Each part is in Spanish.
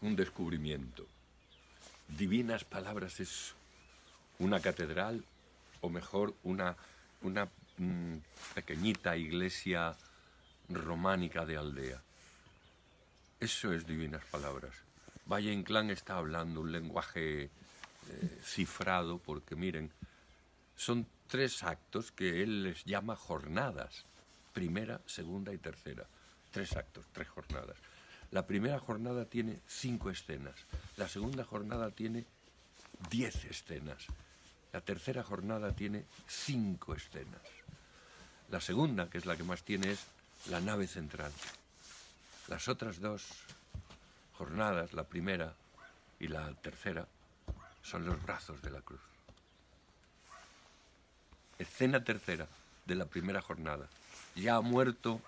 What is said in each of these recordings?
un descubrimiento. Divinas Palabras es una catedral, o mejor, una, una mm, pequeñita iglesia románica de aldea. Eso es Divinas Palabras. Valle Inclán está hablando un lenguaje eh, cifrado, porque miren, son tres actos que él les llama jornadas, primera, segunda y tercera. Tres actos, tres jornadas. La primera jornada tiene cinco escenas, la segunda jornada tiene diez escenas, la tercera jornada tiene cinco escenas. La segunda, que es la que más tiene, es la nave central. Las otras dos jornadas, la primera y la tercera, son los brazos de la cruz. Escena tercera de la primera jornada. Ya ha muerto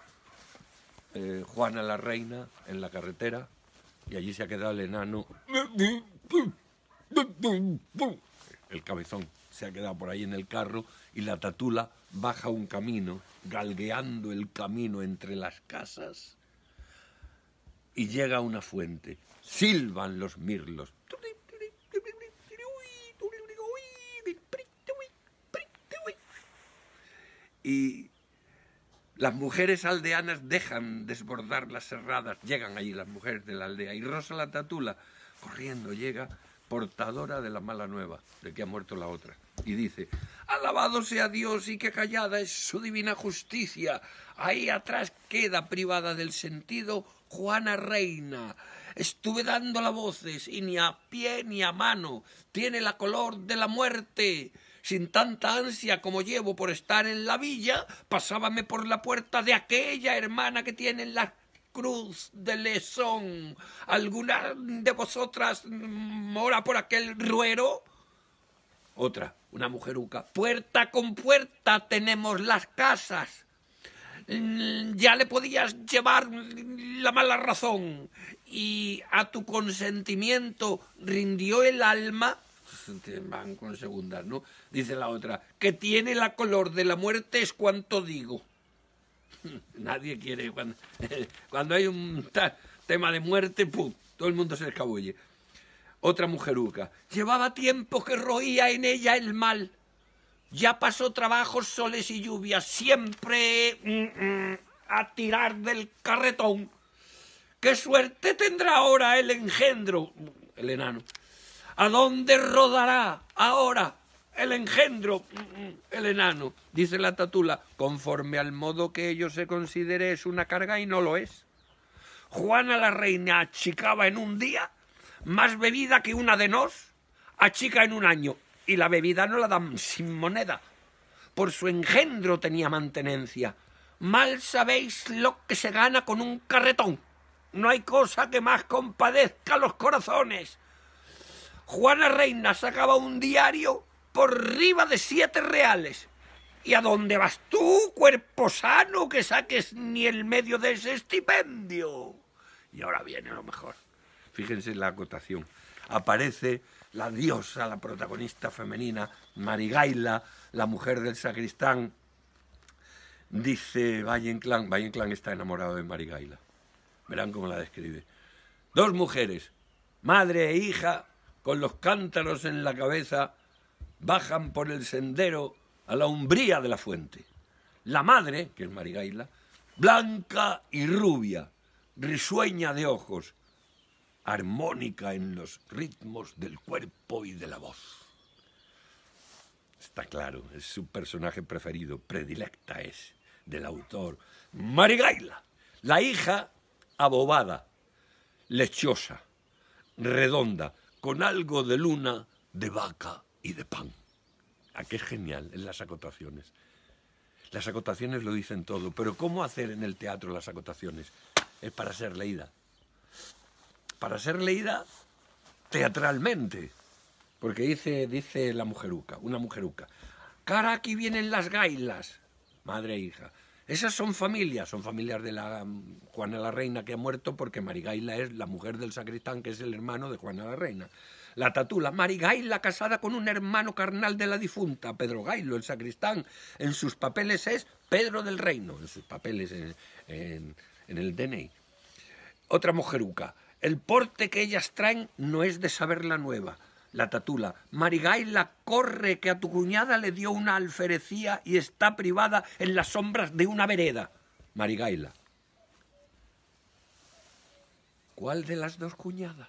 eh, Juana la Reina en la carretera y allí se ha quedado el enano. El cabezón se ha quedado por ahí en el carro y la tatula baja un camino, galgueando el camino entre las casas y llega a una fuente. Silban los mirlos. Y, las mujeres aldeanas dejan desbordar las cerradas, llegan allí las mujeres de la aldea. Y Rosa la Tatula, corriendo, llega, portadora de la mala nueva, de que ha muerto la otra. Y dice, alabado sea Dios y que callada es su divina justicia. Ahí atrás queda privada del sentido Juana Reina. Estuve dando voces y ni a pie ni a mano tiene la color de la muerte sin tanta ansia como llevo por estar en la villa, pasábame por la puerta de aquella hermana que tiene la cruz de lesón. ¿Alguna de vosotras mora por aquel ruero? Otra, una mujeruca. Puerta con puerta tenemos las casas. Ya le podías llevar la mala razón y a tu consentimiento rindió el alma van con segundas, ¿no? Dice la otra, que tiene la color de la muerte es cuanto digo. Nadie quiere, cuando, cuando hay un tema de muerte, Todo el mundo se escabulle. Otra mujeruca, llevaba tiempo que roía en ella el mal. Ya pasó trabajos, soles y lluvias, siempre mm, mm, a tirar del carretón. ¿Qué suerte tendrá ahora el engendro? El enano. ¿A dónde rodará ahora el engendro, el enano? Dice la tatula, conforme al modo que ello se considere es una carga y no lo es. Juana la reina achicaba en un día más bebida que una de nos, achica en un año, y la bebida no la dan sin moneda. Por su engendro tenía mantenencia. Mal sabéis lo que se gana con un carretón. No hay cosa que más compadezca los corazones Juana Reina sacaba un diario por arriba de siete reales. ¿Y a dónde vas tú, cuerpo sano, que saques ni el medio de ese estipendio? Y ahora viene lo mejor. Fíjense en la acotación. Aparece la diosa, la protagonista femenina, Marigaila, la mujer del sacristán. Dice Valle Enclán. Valle está enamorado de Marigaila. Verán cómo la describe. Dos mujeres, madre e hija, con los cántaros en la cabeza, bajan por el sendero a la umbría de la fuente. La madre, que es Marigaila, blanca y rubia, risueña de ojos, armónica en los ritmos del cuerpo y de la voz. Está claro, es su personaje preferido, predilecta es, del autor. Marigaila, la hija abobada, lechosa, redonda, con algo de luna, de vaca y de pan. Aquí ah, qué es genial en las acotaciones? Las acotaciones lo dicen todo, pero ¿cómo hacer en el teatro las acotaciones? Es para ser leída. Para ser leída teatralmente. Porque dice, dice la mujeruca, una mujeruca. Cara, aquí vienen las gailas, madre e hija. Esas son familias, son familias de la mm, Juana la Reina que ha muerto porque Marigaila es la mujer del sacristán que es el hermano de Juana la Reina. La tatula, Marigaila casada con un hermano carnal de la difunta, Pedro Gailo, el sacristán, en sus papeles es Pedro del Reino, en sus papeles en, en el DNI. Otra mujeruca, el porte que ellas traen no es de saber la nueva, la tatula. Marigaila corre, que a tu cuñada le dio una alferecía y está privada en las sombras de una vereda. Marigaila. ¿Cuál de las dos cuñadas?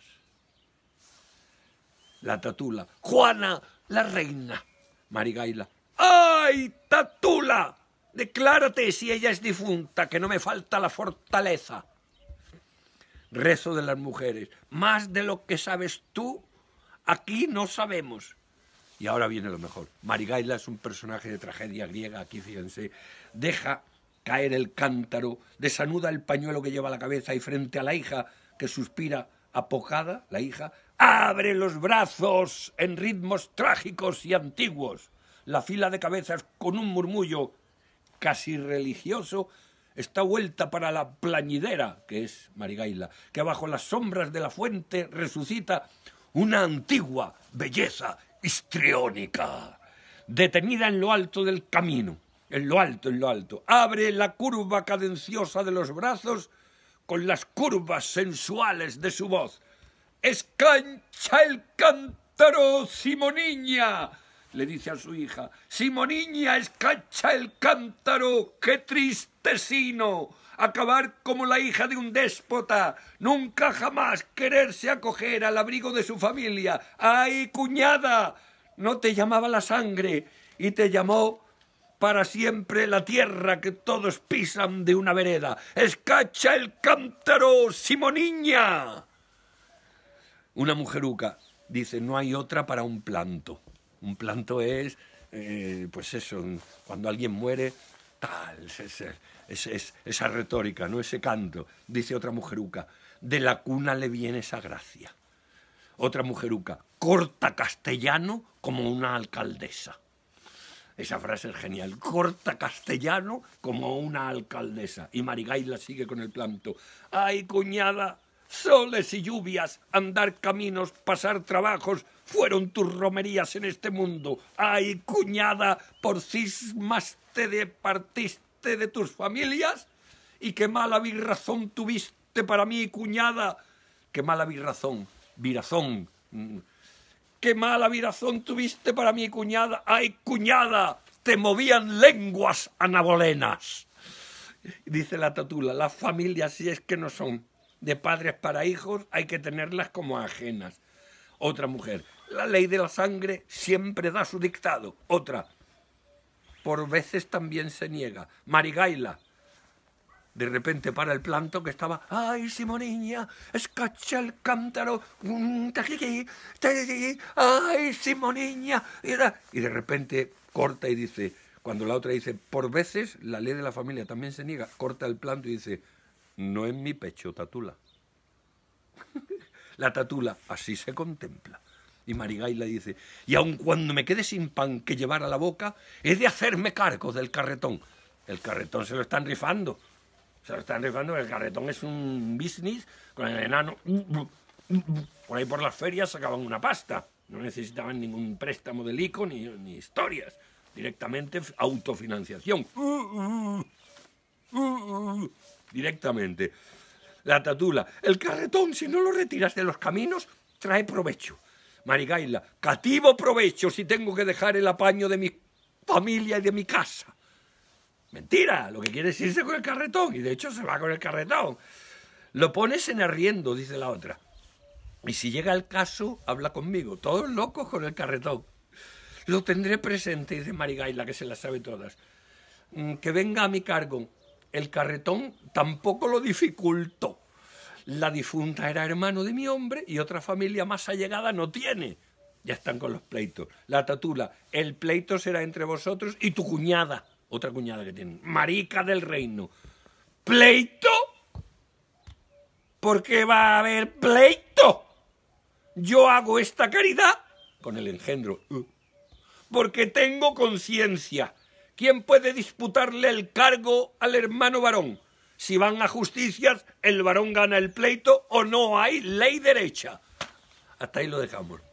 La tatula. Juana, la reina. Marigaila. ¡Ay, tatula! Declárate si ella es difunta, que no me falta la fortaleza. Rezo de las mujeres. Más de lo que sabes tú, Aquí no sabemos. Y ahora viene lo mejor. Marigaila es un personaje de tragedia griega, aquí fíjense, deja caer el cántaro, desanuda el pañuelo que lleva la cabeza y frente a la hija que suspira apocada, la hija, abre los brazos en ritmos trágicos y antiguos. La fila de cabezas con un murmullo casi religioso está vuelta para la plañidera, que es Marigaila, que bajo las sombras de la fuente resucita una antigua belleza histriónica, detenida en lo alto del camino, en lo alto, en lo alto. Abre la curva cadenciosa de los brazos con las curvas sensuales de su voz. ¡Escancha el cántaro, Simoniña! le dice a su hija. Simoniña, escancha el cántaro, qué tristecino acabar como la hija de un déspota, nunca jamás quererse acoger al abrigo de su familia. ¡Ay, cuñada! No te llamaba la sangre y te llamó para siempre la tierra que todos pisan de una vereda. ¡Escacha el cántaro, Simoniña! Una mujeruca dice, no hay otra para un planto. Un planto es, eh, pues eso, cuando alguien muere, tal, esa retórica, ¿no? ese canto. Dice otra mujeruca, de la cuna le viene esa gracia. Otra mujeruca, corta castellano como una alcaldesa. Esa frase es genial. Corta castellano como una alcaldesa. Y Marigay la sigue con el planto. ¡Ay, cuñada! Soles y lluvias, andar caminos, pasar trabajos, fueron tus romerías en este mundo. ¡Ay, cuñada! Por cismas te departiste de tus familias y qué mala virrazón tuviste para mí, cuñada. Qué mala virrazón, virazón. Mm. Qué mala virazón tuviste para mí, cuñada. Ay, cuñada, te movían lenguas anabolenas. Dice la tatula, las familias si es que no son de padres para hijos, hay que tenerlas como ajenas. Otra mujer, la ley de la sangre siempre da su dictado. Otra, por veces también se niega. Marigaila. De repente para el planto que estaba, ay Simoniña, escacha el cántaro, ay Simoniña. Y de repente corta y dice, cuando la otra dice, por veces la ley de la familia también se niega, corta el planto y dice, no en mi pecho, tatula. la tatula así se contempla. Y Marigay le dice, y aun cuando me quede sin pan que llevar a la boca, es de hacerme cargo del carretón. El carretón se lo están rifando. Se lo están rifando, el carretón es un business con el enano. Por ahí por las ferias sacaban una pasta. No necesitaban ningún préstamo del ICO ni, ni historias. Directamente autofinanciación. Uh, uh, uh, Directamente. La tatula. El carretón, si no lo retiras de los caminos, trae provecho. Marigaila, cativo provecho si tengo que dejar el apaño de mi familia y de mi casa. Mentira, lo que quiere es irse con el carretón, y de hecho se va con el carretón. Lo pones en arriendo, dice la otra. Y si llega el caso, habla conmigo. Todos locos con el carretón. Lo tendré presente, dice Marigaila, que se las sabe todas. Mm, que venga a mi cargo. El carretón tampoco lo dificultó la difunta era hermano de mi hombre y otra familia más allegada no tiene. Ya están con los pleitos. La tatula, el pleito será entre vosotros y tu cuñada, otra cuñada que tienen, marica del reino. ¿Pleito? ¿Por qué va a haber pleito? Yo hago esta caridad con el engendro, uh. porque tengo conciencia. ¿Quién puede disputarle el cargo al hermano varón? si van a justicias, el varón gana el pleito o no hay ley derecha. Hasta ahí lo dejamos.